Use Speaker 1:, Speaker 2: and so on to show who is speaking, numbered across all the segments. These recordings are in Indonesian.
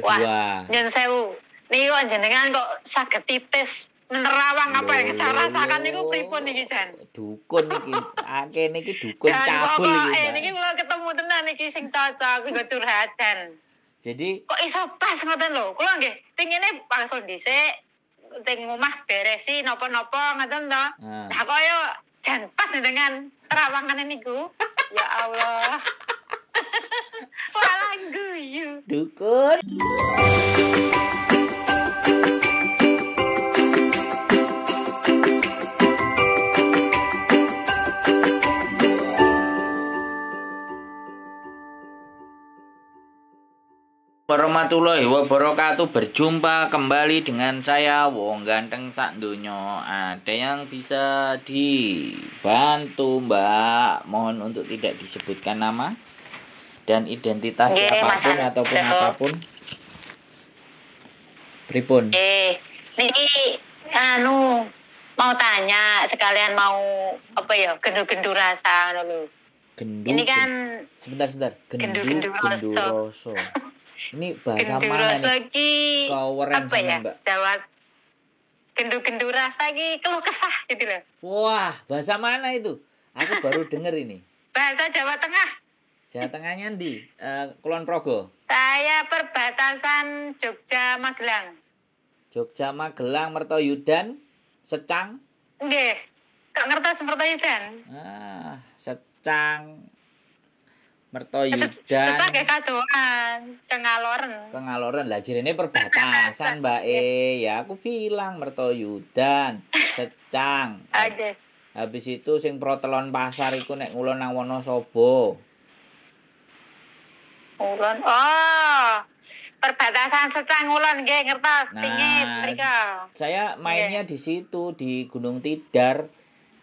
Speaker 1: kedua. Wah,
Speaker 2: nyun sewu. Niki kok jenengan kok saged tipes nerawang apa yang saya rasakan niku pripun niki Jan?
Speaker 1: Dukun niki. Ake niki dukun Jan, cabul nih Eh niki
Speaker 2: kula ketemu tenan niki sing cocok nggo curhat Jan. Jadi kok iso pas ngoten lho. Kula nggih pingine langsung dhisik teng omah beresi napa-napa ngoten to. Nah, yo jan pas dengan terawangan niku. ya Allah.
Speaker 1: Walang guyu. Dukun. warahmatullahi wabarakatuh Berjumpa kembali dengan saya Wong Ganteng Sak Dunyo Ada yang bisa dibantu mbak Mohon untuk tidak disebutkan nama dan identitas Gini, apapun masalah. ataupun Betul. apapun pripun
Speaker 2: eh ini anu mau tanya sekalian mau apa ya gendu-gendu rasa anu
Speaker 1: gendu ini kan sebentar sebentar gendu gendu, gendu rosso ini bahasa gendu mana rosso
Speaker 2: Kau apa ya mbak jawab gendu gendu rasa ki keluh kesah gitu loh
Speaker 1: wah bahasa mana itu aku baru denger ini
Speaker 2: bahasa Jawa Tengah
Speaker 1: Jawa Tengahnya di uh, eh, Kulon Progo.
Speaker 2: Saya perbatasan Jogja Magelang.
Speaker 1: Jogja Magelang Mertoyudan Secang.
Speaker 2: Nggih. Kak ngertos Mertoyudan?
Speaker 1: Ah, Secang Mertoyudan. Kita kayak
Speaker 2: kadoan, Kengaloren.
Speaker 1: Kengaloren lah ini perbatasan, Mbak E. Ya aku bilang Mertoyudan, Secang. Oke. Habis itu sing protelon pasar iku nek ngulon nang Wonosobo.
Speaker 2: Ulan. Oh, perbatasan secang Ulan nggih ngertos nah, tingit mereka.
Speaker 1: Saya mainnya di situ di Gunung Tidar.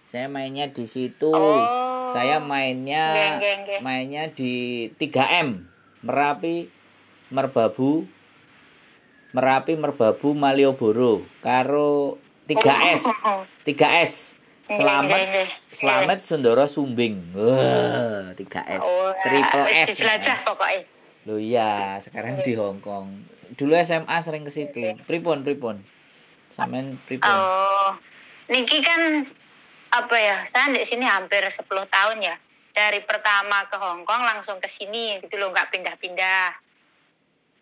Speaker 1: Saya mainnya di situ. Oh. Saya mainnya mainnya di 3M. Merapi, Merbabu, Merapi, Merbabu, Malioboro karo 3S. 3S.
Speaker 2: Selamat ini, selamat
Speaker 1: Selamat Sendoro Sumbing. Wah, tiga oh, s Triple S. Jelajah pokoknya. iya, sekarang di Hong Kong. Dulu SMA sering ke situ. pripon, pripon, Samen pripon.
Speaker 2: Oh. Niki kan apa ya? Saya di sini hampir sepuluh tahun ya. Dari pertama ke Hong Kong langsung ke sini gitu loh, nggak pindah-pindah.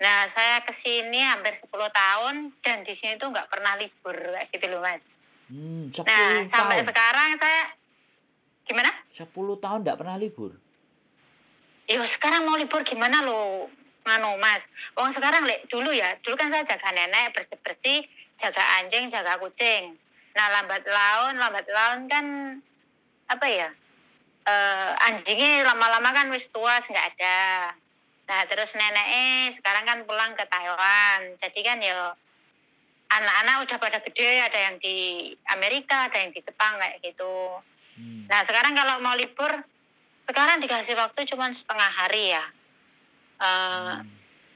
Speaker 2: Nah, saya ke sini hampir sepuluh tahun dan di sini tuh nggak pernah libur gitu loh, Mas.
Speaker 1: Hmm, nah, tahun. sampai sekarang
Speaker 2: saya gimana?
Speaker 1: 10 tahun tidak pernah libur.
Speaker 2: Yo, ya, sekarang mau libur gimana lo? Mano, Mas. Wong sekarang lek dulu ya, dulu kan saya jaga nenek bersih-bersih, jaga anjing, jaga kucing. Nah, lambat laun, lambat laun kan apa ya? Uh, anjingnya lama-lama kan wis tua nggak ada. Nah, terus neneknya sekarang kan pulang ke Taiwan. Jadi kan ya anak-anak udah pada gede, ada yang di Amerika, ada yang di Jepang kayak gitu. Hmm. Nah sekarang kalau mau libur, sekarang dikasih waktu cuma setengah hari ya. Uh, hmm.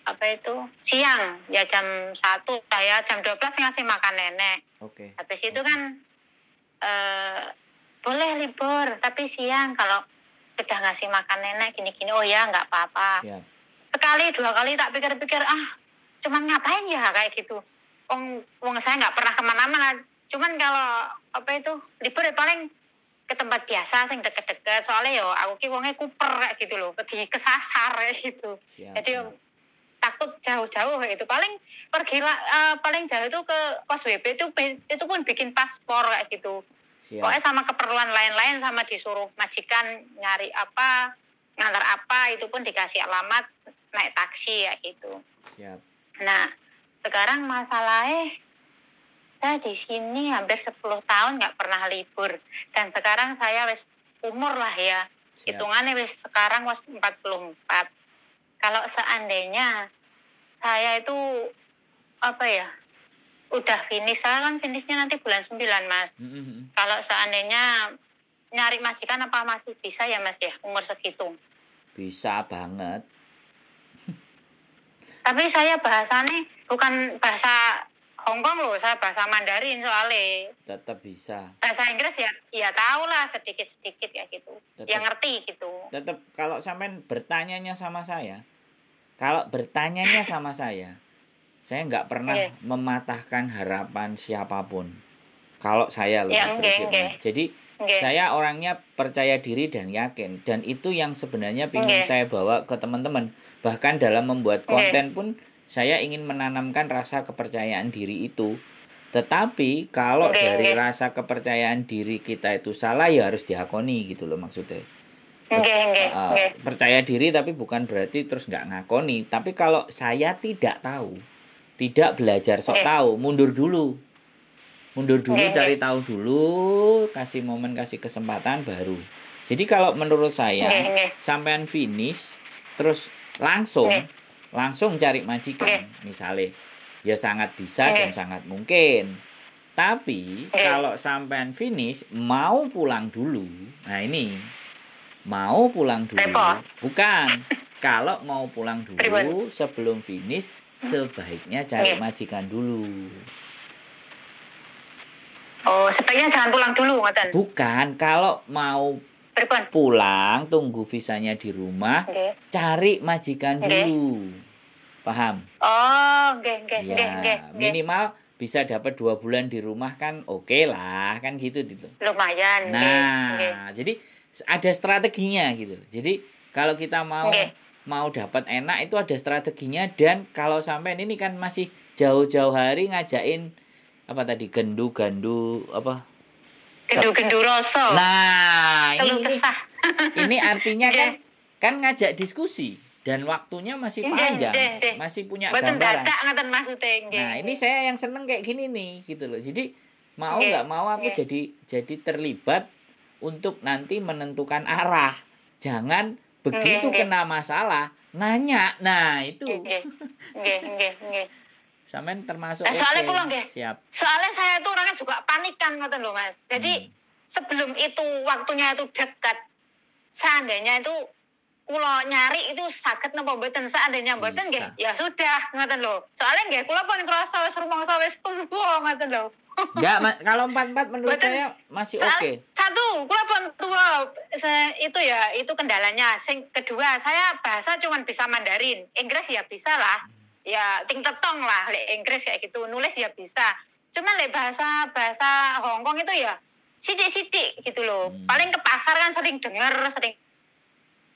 Speaker 2: Apa itu siang ya jam satu saya jam 12 ngasih makan nenek. Oke. Okay. Habis itu okay. kan uh, boleh libur tapi siang kalau sudah ngasih makan nenek gini-gini oh ya nggak apa-apa. Sekali dua kali tak pikir-pikir ah cuma ngapain ya kayak gitu uang uang saya nggak pernah kemana-mana cuman kalau apa itu libur ya paling ke tempat biasa sing deket-deket soalnya yo aku ki wonge kuper gitu loh di kesasar gitu Siap. jadi takut jauh-jauh gitu, paling pergi uh, paling jauh itu ke kos WP itu itu pun bikin paspor kayak gitu Siap. pokoknya sama keperluan lain-lain sama disuruh majikan nyari apa ngantar apa itu pun dikasih alamat naik taksi ya gitu Siap. nah sekarang masalahnya saya di sini hampir 10 tahun nggak pernah libur dan sekarang saya wes umur lah ya hitungannya wes sekarang wes 44 kalau seandainya saya itu apa ya udah finish saya kan finishnya nanti bulan 9 mas mm -hmm. kalau seandainya nyari majikan apa masih bisa ya mas ya umur segitu
Speaker 1: bisa banget
Speaker 2: tapi saya bahasannya bukan bahasa Hongkong loh saya bahasa Mandarin soalnya
Speaker 1: tetap bisa
Speaker 2: bahasa Inggris ya ya tahu lah sedikit sedikit ya gitu tetep, ya ngerti gitu
Speaker 1: tetap kalau sampean bertanyanya sama saya kalau bertanyanya sama saya saya nggak pernah okay. mematahkan harapan siapapun kalau saya loh ya, okay, okay. jadi Okay. Saya orangnya percaya diri dan yakin dan itu yang sebenarnya ingin okay. saya bawa ke teman-teman. Bahkan dalam membuat konten okay. pun saya ingin menanamkan rasa kepercayaan diri itu. Tetapi kalau okay, dari okay. rasa kepercayaan diri kita itu salah ya harus diakoni gitu loh maksudnya. Okay, okay, okay. Percaya diri tapi bukan berarti terus nggak ngakoni. Tapi kalau saya tidak tahu, tidak belajar sok okay. tahu, mundur dulu mundur dulu cari tahu dulu kasih momen kasih kesempatan baru jadi kalau menurut saya sampean finish terus langsung langsung cari majikan misalnya ya sangat bisa dan sangat mungkin tapi kalau sampean finish mau pulang dulu nah ini mau pulang dulu bukan kalau mau pulang dulu sebelum finish sebaiknya cari majikan dulu
Speaker 2: Oh, sebaiknya jangan pulang dulu, ngoten.
Speaker 1: Bukan, kalau mau pulang, tunggu visanya di rumah, okay. cari majikan okay. dulu. Paham? Oh, nggih, nggih, nggih, nggih. Minimal bisa dapat dua bulan di rumah kan oke okay lah, kan gitu gitu. Lumayan. Nah, okay. jadi ada strateginya gitu. Jadi kalau kita mau okay. mau dapat enak itu ada strateginya dan kalau sampai ini kan masih jauh-jauh hari ngajakin apa tadi gendu gandu apa gendu-gendu rasa nah ini ini artinya kan iya. kan ngajak diskusi dan waktunya masih iya, panjang de, de, de. masih punya Betul gambaran data, iya, nah ini saya yang seneng kayak gini nih gitu loh jadi mau nggak mau aku Gek. jadi jadi terlibat untuk nanti menentukan arah jangan begitu Gek. kena masalah nanya nah itu Gek. Sampean termasuk nah, soalnya okay. gue Siap.
Speaker 2: Soalnya saya tuh orangnya juga panikan ngoten lho, Mas. Jadi hmm. sebelum itu waktunya itu dekat. Seandainya itu kulo nyari itu sakit napa mboten seandainya mboten nggih ya sudah ngoten lho. Soalnya nggih kulo pun krasa wis rumangsa wis tuwa ngoten lho.
Speaker 1: Enggak, kalau empat-empat menurut Betul. saya masih oke. Okay.
Speaker 2: Satu, gue pun tua itu ya itu kendalanya. Sing kedua, saya bahasa cuma bisa Mandarin. Inggris ya bisa lah ya ting tetong lah le Inggris kayak gitu nulis ya bisa cuman le bahasa bahasa Hongkong itu ya sidik-sidik gitu loh hmm. paling ke pasar kan sering denger sering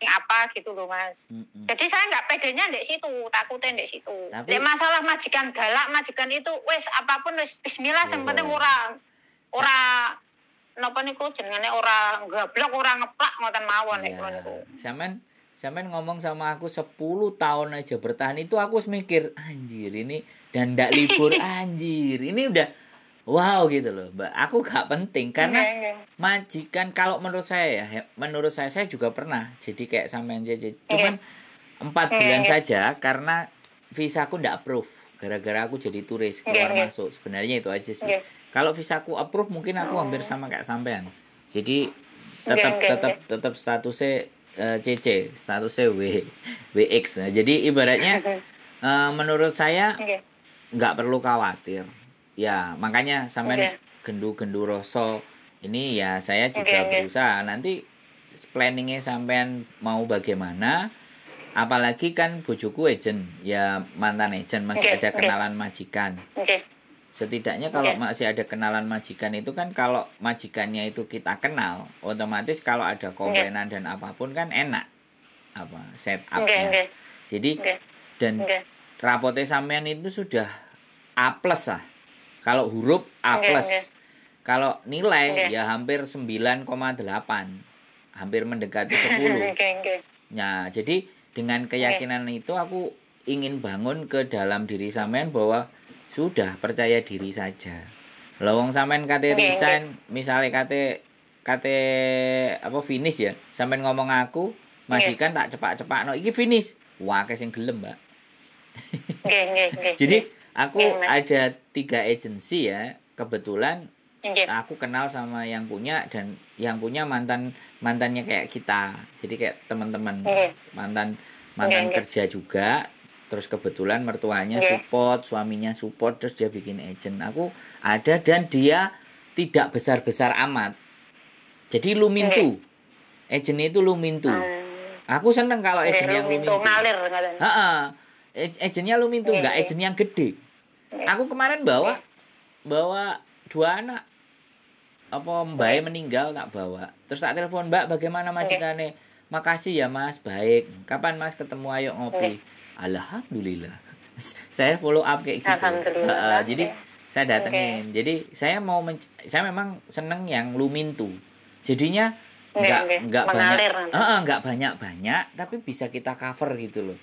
Speaker 2: apa gitu loh mas hmm, hmm. jadi saya nggak pedenya di situ takutnya di situ Tapi... Dek masalah majikan galak majikan itu wes apapun wes Bismillah oh. sempatnya orang orang nopo niku jenengane ora gablok ora ngeplak ngoten mawon ya. niku.
Speaker 1: Sampeyan Sampai ngomong sama aku 10 tahun aja bertahan itu aku mikir anjir ini dan ndak libur anjir. Ini udah wow gitu loh, Mbak. Aku gak penting karena iya, iya. majikan kalau menurut saya ya, menurut saya saya juga pernah jadi kayak sampean jadi iya. Cuman empat bulan saja karena visa aku ndak approve gara-gara aku jadi turis keluar masuk sebenarnya itu aja sih kalau visa aku approve mungkin aku hampir sama kayak sampean jadi tetap tetap tetap statusnya uh, eh, CC statusnya W WX nah, jadi ibaratnya okay. uh, eh, menurut saya nggak okay. perlu khawatir ya makanya sampai okay. gendu-gendu rosso ini ya saya juga okay, berusaha nanti planningnya sampean mau bagaimana apalagi kan bojoku agent ya mantan agent masih okay, ada kenalan okay. majikan okay setidaknya iya. kalau okay. masih ada kenalan majikan itu kan kalau majikannya itu kita kenal otomatis kalau ada iya. komplainan okay. dan apapun kan enak apa setupnya okay, iya, okay. jadi okay. dan okay. rapotnya sampean itu sudah A plus lah kalau huruf A plus okay, okay. kalau nilai okay. ya hampir 9,8 hampir mendekati 10 okay, okay. nah jadi dengan keyakinan okay. itu aku ingin bangun ke dalam diri sampean bahwa sudah percaya diri saja lawang sampean kate resign misalnya kate kate apa finish ya sampean ngomong aku majikan tak cepak-cepak no iki finish wah sing gelem mbak jadi aku ada tiga agensi ya kebetulan aku kenal sama yang punya dan yang punya mantan mantannya kayak kita jadi kayak teman-teman mantan mantan kerja juga terus kebetulan mertuanya yeah. support suaminya support terus dia bikin agent aku ada dan dia tidak besar besar amat jadi lumintu yeah. agent itu lumintu hmm. aku seneng kalau yeah, agent yang lumintu ngalir ha agentnya lumintu enggak iya, yeah. agent yang gede yeah. aku kemarin bawa yeah. bawa dua anak apa mbak yeah. meninggal tak bawa terus tak telepon mbak bagaimana Yeah. makasih ya mas baik kapan mas ketemu ayo ngopi yeah alhamdulillah saya follow up kayak gitu alhamdulillah, uh, jadi okay. saya datengin okay. jadi saya mau saya memang seneng yang lumintu jadinya nggak okay, nggak okay. banyak nggak uh, banyak banyak tapi bisa kita cover gitu loh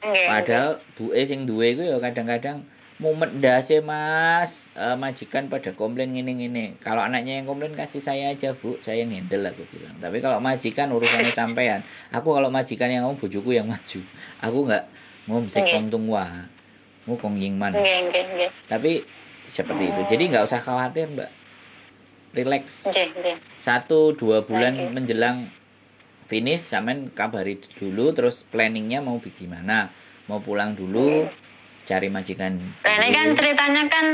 Speaker 1: okay, padahal okay. bu e sing duwe itu ya kadang-kadang mumet dah sih mas e, majikan pada komplain ini ini kalau anaknya yang komplain kasih saya aja bu saya ngendel aku bilang tapi kalau majikan urusannya sampean aku kalau majikan yang mau bujuku yang maju aku nggak ngom kong iya. tungwa ngukong yingman iya, iya, tapi seperti itu jadi nggak usah khawatir mbak relax satu dua bulan menjelang finish sampean kabari dulu terus planningnya mau bagaimana mau pulang dulu cari majikan
Speaker 2: Rene kan ceritanya kan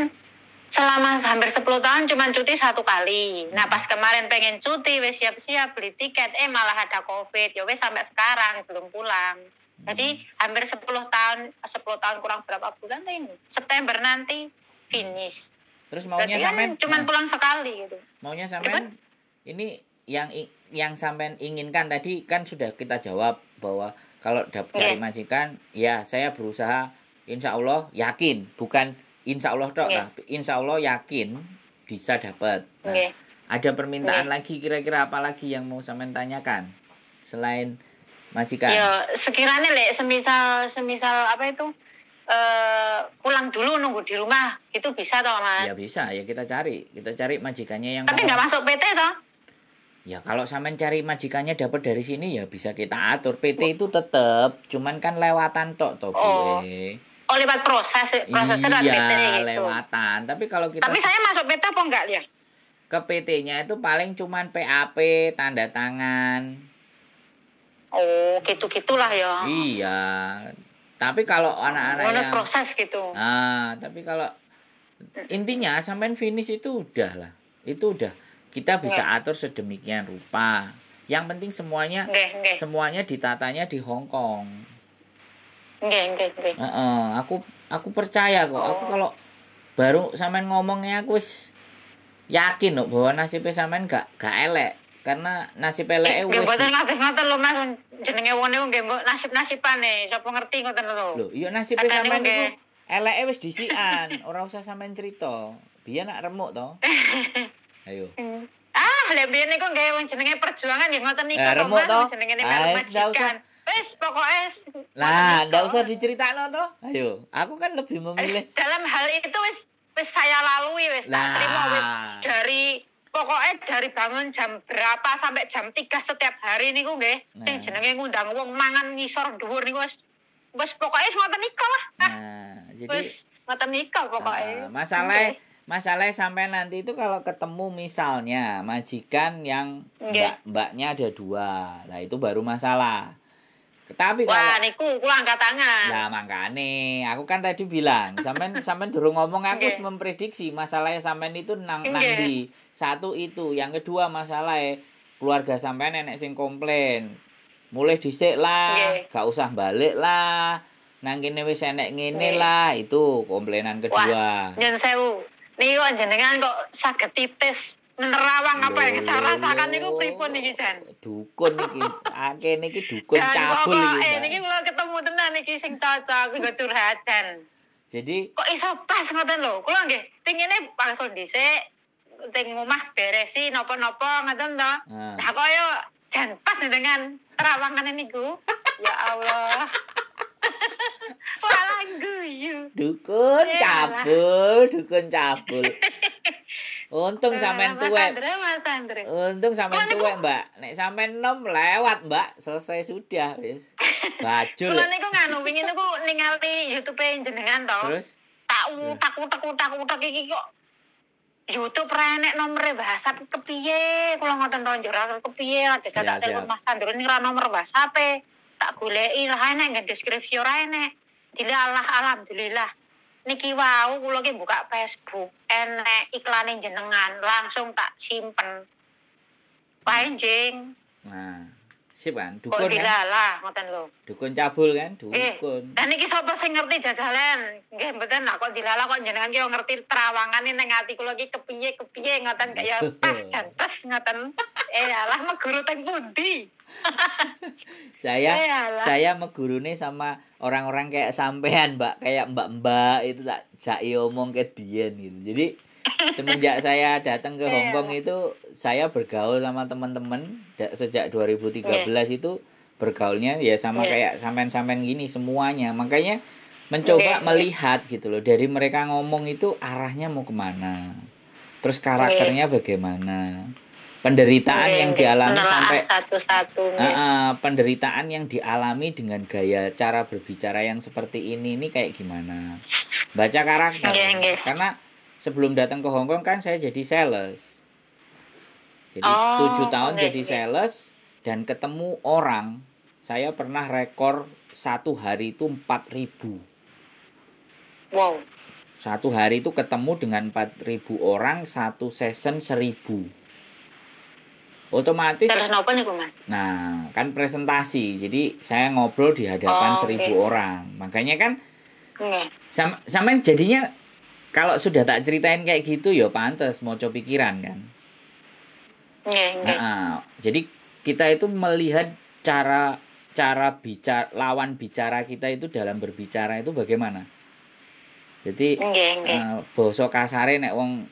Speaker 2: selama hampir 10 tahun cuma cuti satu kali. Nah pas kemarin pengen cuti, wes siap-siap beli tiket, eh malah ada covid, ya wes sampai sekarang belum pulang. Jadi hmm. hampir 10 tahun, 10 tahun kurang berapa bulan ini, September nanti finish. Terus maunya Berarti kan sampean kan nah, pulang
Speaker 1: sekali gitu. Maunya iya, sampean ini yang yang sampean inginkan tadi kan sudah kita jawab bahwa kalau dapat iya. dari majikan, ya saya berusaha insya Allah yakin bukan insya Allah dok okay. Nah. insya Allah yakin bisa dapat nah, okay. ada permintaan okay. lagi kira-kira apa lagi yang mau saya tanyakan selain majikan ya
Speaker 2: sekiranya lek semisal semisal apa itu Uh, pulang dulu nunggu di rumah itu bisa toh mas? Ya
Speaker 1: bisa ya kita cari kita cari majikannya yang tapi nggak
Speaker 2: masuk PT toh?
Speaker 1: Ya kalau sampean cari majikannya dapat dari sini ya bisa kita atur PT itu tetap cuman kan lewatan tok toh e. oh
Speaker 2: oh lewat proses prosesnya iya, lewat pt gitu. lewatan.
Speaker 1: Tapi kalau kita Tapi saya
Speaker 2: masuk PT apa enggak ya?
Speaker 1: Ke PT-nya itu paling cuman PAP, tanda tangan. Oh, gitu-gitulah ya. Iya. Tapi kalau anak-anak oh, yang proses gitu. Ah, tapi kalau intinya sampai finish itu udah lah. Itu udah kita bisa ya. atur sedemikian rupa. Yang penting semuanya nge, nge. semuanya ditatanya di Hong Kong.
Speaker 2: Nggih, nggih, nggih.
Speaker 1: Heeh, aku aku percaya kok. Aku oh. kalau baru sampean ngomongnya aku wis yakin loh bahwa nasibnya sampean gak gak elek karena nasib elek e eh, wis. Nggih mboten
Speaker 2: ngaten-ngaten lho Mas jenenge wong niku nggih mbok nasib nasibane Sopo ngerti ngoten lho. Lho, iya nasib sampean niku
Speaker 1: e wis disian, ora usah sampean cerita. biar nak remuk to. Ayo.
Speaker 2: Hmm. Ah, lek biyen niku nggih wong jenenge perjuangan ya ngoten niku. Eh, remuk to. Jenenge melu ah, majikan. Wes pokoknya
Speaker 1: Nah, enggak usah diceritakno tuh, Ayo, aku kan lebih memilih
Speaker 2: dalam hal itu wes, wes saya lalui wes, nah. tak terima wes, dari pokoknya dari bangun jam berapa sampai jam tiga setiap hari nih nggih. Nah. Sing jenenge ngundang wong mangan ngisor dhuwur niku wes wes pokoknya ngoten nika lah. Ah. Nah, jadi wes ngoten nika pokoknya. Uh, ah, ah. masalah okay.
Speaker 1: Masalahnya sampai nanti itu kalau ketemu misalnya majikan yang mbak mbaknya ada dua, nah itu baru masalah. Tapi Wah, kalau,
Speaker 2: niku kula angkat tangan. Lah
Speaker 1: mangkane, aku kan tadi bilang, sampean sampean durung ngomong aku okay. memprediksi masalahnya sampean itu nang okay. nang di satu itu, yang kedua masalahnya keluarga sampean nenek sing komplain. Mulai dhisik lah, okay. gak usah balik lah. Nang kene wis enek ngene okay. lah, itu komplainan kedua. Wah, nyun
Speaker 2: sewu. Niku jenengan kok sakit tipis nerawang apa yang saya rasakan niku pripun niki Jan?
Speaker 1: Dukun niki. Ake niki dukun Jan, cabul iki. Eh niki
Speaker 2: kula ketemu tenan niki sing cocok kanggo curhat Jan. Jadi kok iso pas ngoten lho. Kula nggih pingine langsung dhisik teng omah beresi nopo-nopo ngoten to. Nah, nah kaya Jan pas dengan terawangan niku. ya Allah. Walang guyu.
Speaker 1: Dukun cabul, dukun cabul. Untung eh, sampean nah, tuwek.
Speaker 2: Mas Andre,
Speaker 1: Untung sampean tuwe, Mbak. Nek sampean nom lewat, Mbak. Selesai sudah wis. Bajul. Kulo
Speaker 2: niku nganu wingi niku ningali YouTube-e jenengan to. Terus tak hmm. utak utak utak utak iki kok YouTube renek nomere bahasa kepiye? Kulo ngoten to njur kepiye? Ada iya, tak telepon Mas Andre ning ra nomor WhatsApp-e. Tak goleki ra enek nggih deskripsi ra enek. Dilalah alhamdulillah niki wau kula ki buka Facebook enek iklane jenengan langsung tak simpen. Panjing.
Speaker 1: Nah. Sip kan, dukun. kan dilala ngoten lho. Dukun cabul kan, dukun. Eh,
Speaker 2: dan iki sapa sing ngerti jajalan? Nggih mboten lah kok dilala kok jenengan ki ngerti terawangan ning ati kula iki kepiye kepiye ngoten kaya pas jan pas ngoten. Eh alah meguru teng pundi?
Speaker 1: saya Eyalah. Eh, saya megurune sama orang-orang kayak sampean, Mbak, kayak mbak-mbak itu tak jai omong ke biyen gitu. Jadi semenjak saya datang ke iya. Hong Kong itu saya bergaul sama teman-teman sejak 2013 yeah. itu bergaulnya ya sama iya. kayak sampean-sampean gini semuanya makanya mencoba iya, melihat gitu loh dari mereka ngomong itu arahnya mau kemana terus karakternya bagaimana penderitaan yang dialami sampai satu-satu uh, uh, penderitaan yang dialami dengan gaya cara berbicara yang seperti ini ini kayak gimana baca karakter karena sebelum datang ke Hongkong kan saya jadi sales. Jadi oh, tujuh 7 tahun okay. jadi sales dan ketemu orang. Saya pernah rekor satu hari itu empat ribu. Wow. Satu hari itu ketemu dengan empat ribu orang, satu season seribu. Otomatis. Terus apa nih, Mas? Nah, kan presentasi. Jadi saya ngobrol di hadapan oh, seribu okay. orang. Makanya kan. Nggak. Sama, jadinya kalau sudah tak ceritain kayak gitu ya pantas mau coba pikiran kan
Speaker 2: yeah, yeah. Nah,
Speaker 1: jadi kita itu melihat cara cara bicara lawan bicara kita itu dalam berbicara itu bagaimana jadi yeah, iya, iya. uh, boso kasare nek wong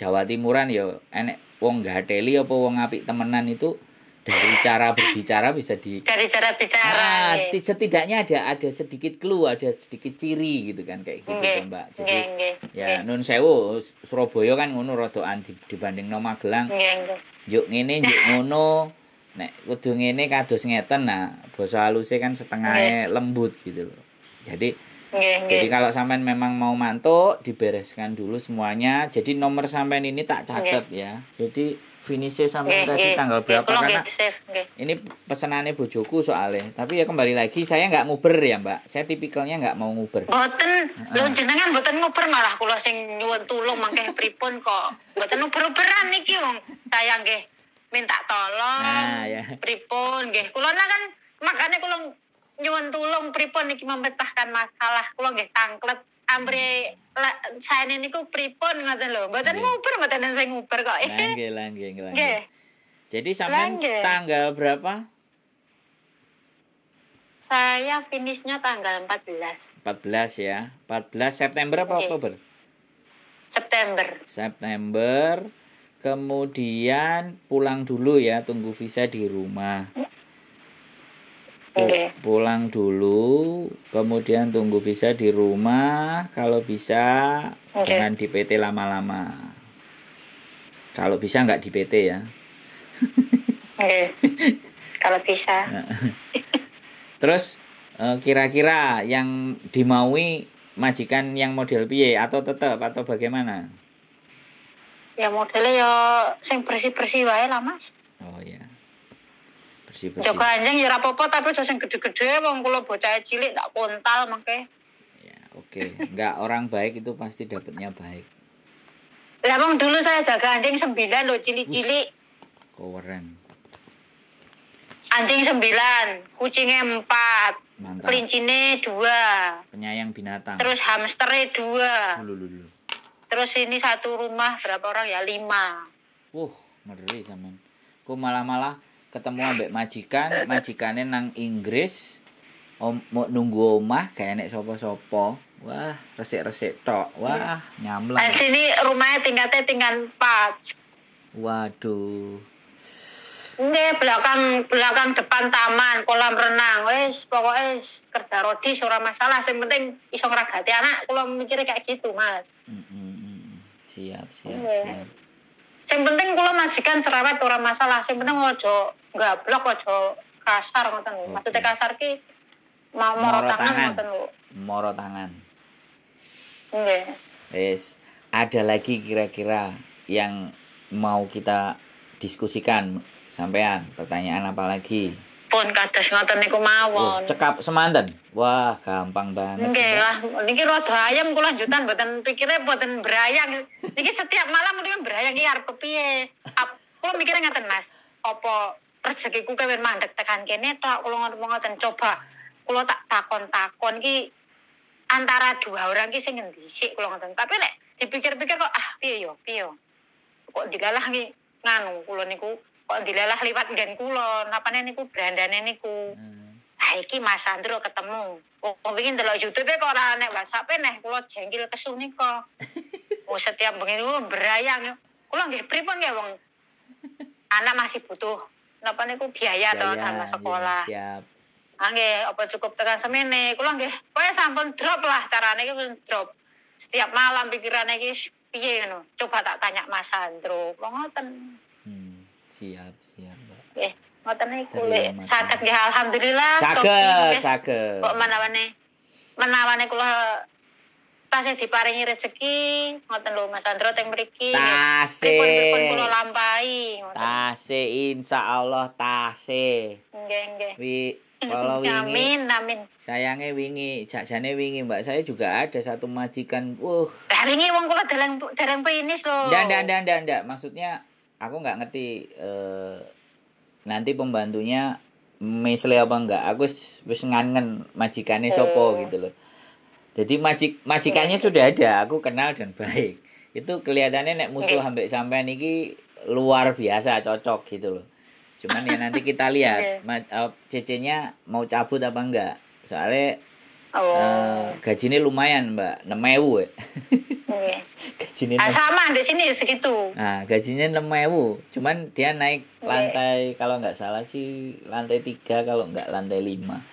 Speaker 1: Jawa Timuran ya enek wong gateli apa wong apik temenan itu dari cara berbicara bisa di
Speaker 2: dari cara bicara ah, iya.
Speaker 1: setidaknya ada ada sedikit clue ada sedikit ciri gitu kan kayak gitu kan, mbak jadi Okay. ya nun sewu Surabaya kan ngono rotoan dibanding no Magelang yuk ini yuk ngono nek udung ini kados ngeten nah basa halusnya kan setengahnya lembut gitu loh jadi jadi kalau sampean memang mau mantuk dibereskan dulu semuanya. Jadi nomor sampean ini tak catat ya. Jadi finishnya sampai okay, eh, tadi okay. Eh, tanggal eh, berapa okay, karena save, okay. ini pesanannya bojoku soalnya tapi ya kembali lagi saya nggak nguber ya mbak saya tipikalnya nggak mau nguber
Speaker 2: boten uh. lu jenengan boten nguber malah Kalau sing nyuwun tulung mangkeh pripun kok boten nguber uberan nih wong saya nggih minta tolong nah, ya. pripun nggih kulo nah kan makanya kulo nyuwun tulung pripun niki memecahkan masalah kulo nggih tangklet ambre saya ini ku pripon ngoten lho. Mboten nguper mboten saya nguper kok. Nggih,
Speaker 1: nggih, nggih. Jadi sampean tanggal berapa?
Speaker 2: Saya finishnya tanggal 14.
Speaker 1: 14 ya. 14 September apa okay. Oktober? September. September. Kemudian pulang dulu ya, tunggu visa di rumah. Mm -mm okay. pulang dulu kemudian tunggu visa di rumah kalau bisa okay. jangan di PT lama-lama kalau bisa nggak di PT ya
Speaker 2: okay. kalau bisa
Speaker 1: terus eh, kira-kira yang dimaui majikan yang model piye atau tetap atau bagaimana
Speaker 2: ya modelnya ya sing bersih bersih wae lah mas oh ya Bersih-bersih. Jaga anjing ya rapopo tapi aja sing gede-gede wong kalau bocah cilik tak kontal mangke.
Speaker 1: Ya, oke. Okay. nggak orang baik itu pasti dapatnya baik.
Speaker 2: Lah bang dulu saya jaga anjing sembilan loh cilik-cilik. Keren. Anjing sembilan, kucingnya empat, Mantap. kelincinya dua.
Speaker 1: Penyayang binatang. Terus
Speaker 2: hamsternya dua. Oh, Lululul. Terus ini satu rumah berapa orang ya? Lima.
Speaker 1: Wuh, ngeri zaman. Kok malah-malah ketemu ambek majikan majikannya nang Inggris om mau nunggu omah kayak nek sopo-sopo wah resik-resik tok wah nyamlah. di
Speaker 2: sini rumahnya tingkatnya tingkat empat
Speaker 1: waduh
Speaker 2: Nge belakang belakang depan taman kolam renang wes pokoknya kerja rodi ora masalah yang penting iso ngeragati anak kalau mikirnya kayak gitu mas mm
Speaker 1: -hmm. siap siap siap
Speaker 2: yang penting kula majikan cerewet ora masalah. Yang penting ojo blok, ojo kasar ngoten lho. Okay. Maksudnya kasar ki mau moro, moro tangan ngoten lho.
Speaker 1: Moro tangan. Yes. Ada lagi kira-kira yang mau kita diskusikan sampean pertanyaan apa lagi?
Speaker 2: pun kados ngoten niku mawon. Oh, cekap
Speaker 1: semanten. Wah, gampang banget. Nggih, lah
Speaker 2: niki rada ayam kula lanjutan mboten pikire mboten brayang. Niki setiap malam mriki kan brayang iki arep kepiye. Kula mikire ngaten, Mas. Apa rezekiku kewen mandek tekan kene tok kula ngoten coba kula tak takon-takon ki antara dua orang ki sing ngendi sik kula ngoten. Tapi nek dipikir-pikir kok ah piye yo piye. Kok digalah ki nganu kula niku kok dilelah liwat dan kulon apa niku berandane niku hmm. ah iki Mas ketemu oh bikin oh, delok YouTube kok ora nek WhatsApp neh kula jengkil kesu nika oh setiap bengi kula berayang kula nggih pripun ya wong anak masih butuh napa niku biaya, biaya to sama iya, sekolah ya, siap Angge, ah, apa cukup tekan semene? Kulo nggih, kowe sampun drop lah carane iki drop. Setiap malam pikirannya iki piye ngono. Coba tak tanya Mas Sandro. Kok ngoten.
Speaker 1: Hmm siap siap
Speaker 2: mbak mau ngoten
Speaker 1: kulit lek satek nggih alhamdulillah saged saged kok
Speaker 2: menawane menawane kula tasih diparingi rezeki ngoten lho Mas Andro teng mriki tasih pripun kula lampahi
Speaker 1: tasih insyaallah tasih
Speaker 2: nggih nggih
Speaker 1: wi kalau wingi amin amin sayangnya wingi sakjane wingi mbak saya juga ada satu majikan uh
Speaker 2: wingi wong kula dereng dereng ini lho ndak
Speaker 1: ndak ndak ndak maksudnya aku nggak ngerti uh, nanti pembantunya misle apa enggak aku wis ngangen majikannya eh. sopo hmm. gitu loh jadi majik majikannya hmm. sudah ada aku kenal dan baik itu kelihatannya nek musuh hmm. niki luar biasa cocok gitu loh cuman ya nanti kita lihat hmm. uh, cc-nya mau cabut apa enggak soalnya Eh, oh. Uh, gajinya lumayan mbak, enam ewu. Yeah. Iya. gajinya ah,
Speaker 2: sama di sini segitu.
Speaker 1: Nah gajinya enam ewu, cuman dia naik iya. lantai kalau nggak salah sih lantai tiga kalau nggak lantai lima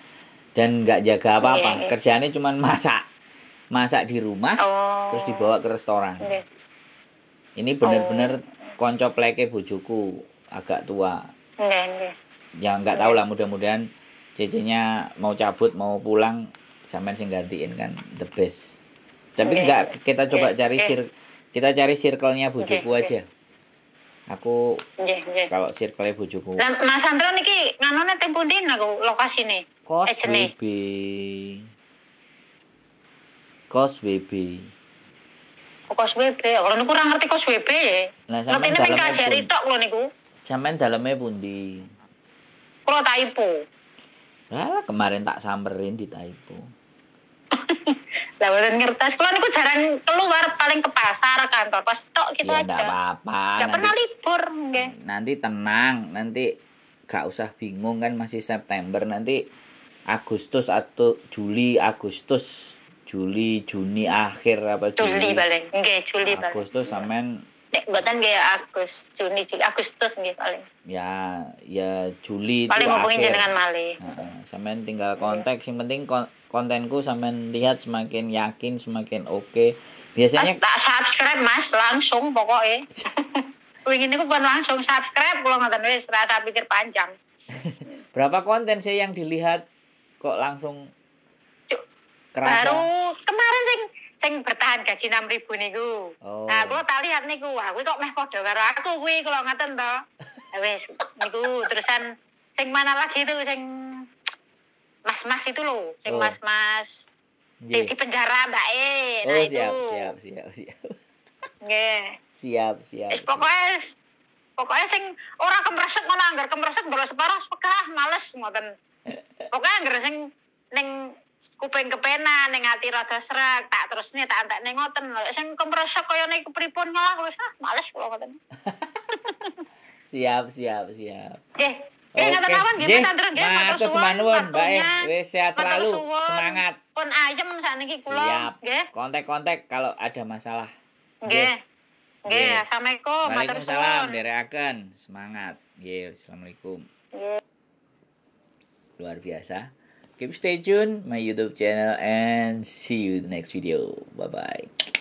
Speaker 1: dan nggak jaga apa-apa. Yeah. Iya. Kerjaannya cuman masak, masak di rumah, oh. terus dibawa ke restoran. Yeah. Ini benar-benar oh. konco pleke bujuku agak tua. Yeah, yeah. Ya nggak yeah. tahu lah mudah-mudahan cecenya mau cabut mau pulang sampean sing gantiin kan the best tapi okay, enggak kita coba okay. cari sir kita cari circle-nya bujuku okay. aja aku
Speaker 2: yeah, yeah. kalau
Speaker 1: circle bujuku lah
Speaker 2: Mas Andra niki nganone teng pundi nah, aku nih kos WB
Speaker 1: kos WB
Speaker 2: oh, kos WB kalau niku kurang ngerti kos WB nah, nih ning cari tok lo niku
Speaker 1: sampean daleme pundi
Speaker 2: kula taipu.
Speaker 1: Nah, kemarin tak samperin di taipu
Speaker 2: lah badan kertas kalau niku jarang keluar paling ke pasar kantor pas tok gitu ya, aja enggak apa-apa
Speaker 1: enggak pernah libur nggih nanti tenang nanti gak usah bingung kan masih September nanti Agustus atau Juli Agustus Juli Juni akhir apa Juli, Juli balik
Speaker 2: nggih Juli balik
Speaker 1: Agustus sampean
Speaker 2: Nek buatan kayak Agus Juni Juli Agustus nih paling.
Speaker 1: Ya ya Juli Paling ngubungin dengan Mali. Heeh, yang tinggal konteks yang penting kon kontenku yang lihat semakin yakin semakin oke. Okay. Biasanya tak subscribe Mas langsung pokoknya. Wingi
Speaker 2: aku pun langsung subscribe nggak tahu wis rasa pikir panjang.
Speaker 1: Berapa konten sih yang dilihat kok langsung kerasa?
Speaker 2: Baru kemarin sih sing bertahan gaji 6000 niku. Oh. Nah, kula tak lihat niku, wah kok meh padha karo aku kuwi kalau ngaten to. nih ya niku terusan sing mana lagi itu sing mas-mas itu loh, sing oh. mas-mas
Speaker 1: oh. sing di penjara Mbak
Speaker 2: E. Nah, oh, siap, itu. siap, siap, siap. Nggih.
Speaker 1: siap, siap. Wis pokoke
Speaker 2: pokoknya sing orang kemresek ngono anggar kemresek bolos separuh sepekah males ngoten. pokoknya anggar sing ning kuping kepenan nengati hati rada serak tak terus nih tak antekne ngoten lho sing kompresok kaya niku pripun lah wis ah males kula ngoten
Speaker 1: siap siap siap
Speaker 2: nggih Oke. ngaten mawon nggih tandur nggih matur suwun Mbak wis sehat selalu semangat pun ayem sakniki kula Siap.
Speaker 1: kontak-kontak kalau ada masalah Oke, oke,
Speaker 2: assalamualaikum matur suwun
Speaker 1: Waalaikumsalam semangat Oke, assalamualaikum luar biasa keep stay tuned my youtube channel and see you in the next video bye bye